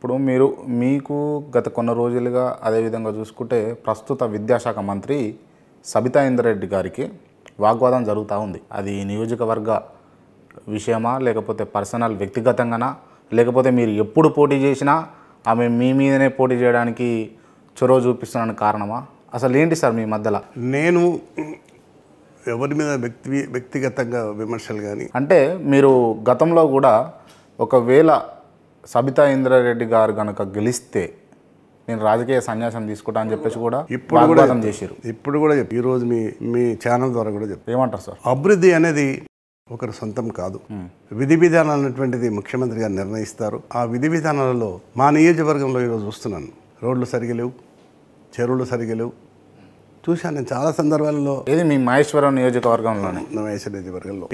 ఇప్పుడు మీరు మీకు గత కొన్ని రోజులుగా అదేవిధంగా చూసుకుంటే ప్రస్తుత విద్యాశాఖ మంత్రి సబితా ఇంద్రెడ్డి గారికి వాగ్వాదం జరుగుతూ ఉంది అది నియోజకవర్గ విషయమా లేకపోతే పర్సనల్ వ్యక్తిగతంగానా లేకపోతే మీరు ఎప్పుడు పోటీ చేసినా ఆమె మీ మీదనే పోటీ చేయడానికి చొరవ చూపిస్తున్నాను కారణమా అసలు ఏంటి సార్ మీ మధ్యలో నేను ఎవరి మీద వ్యక్తి వ్యక్తిగతంగా విమర్శలు కానీ అంటే మీరు గతంలో కూడా ఒకవేళ సబితా ఇంద్రారెడ్డి గారు కనుక గెలిస్తే నేను రాజకీయ సన్యాసం తీసుకుంటా అని చెప్పేసి కూడా ఇప్పుడు కూడా చేశారు ఇప్పుడు కూడా ఈ రోజు మీ మీ ఛానల్ ద్వారా కూడా చెప్పారు ఏమంటారు సార్ అభివృద్ధి అనేది ఒకరు సొంతం కాదు విధి విధానాలు అనేటువంటిది ముఖ్యమంత్రి గారు నిర్ణయిస్తారు ఆ విధి విధానాలలో మా నియోజకవర్గంలో ఈరోజు చూస్తున్నాను రోడ్లు లేవు చెరువులు లేవు చూశాను నేను చాలా సందర్భాలలో ఏది మీ మహేశ్వరం నియోజకవర్గంలోనే మహేశ్వర నియోజకవర్గంలో